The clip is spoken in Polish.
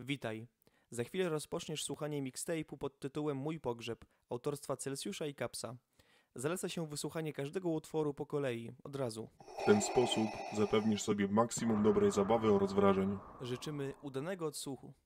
Witaj. Za chwilę rozpoczniesz słuchanie mixtape'u pod tytułem Mój pogrzeb autorstwa Celsjusza i Kapsa. Zaleca się wysłuchanie każdego utworu po kolei, od razu. W ten sposób zapewnisz sobie maksimum dobrej zabawy oraz wrażeń. Życzymy udanego odsłuchu.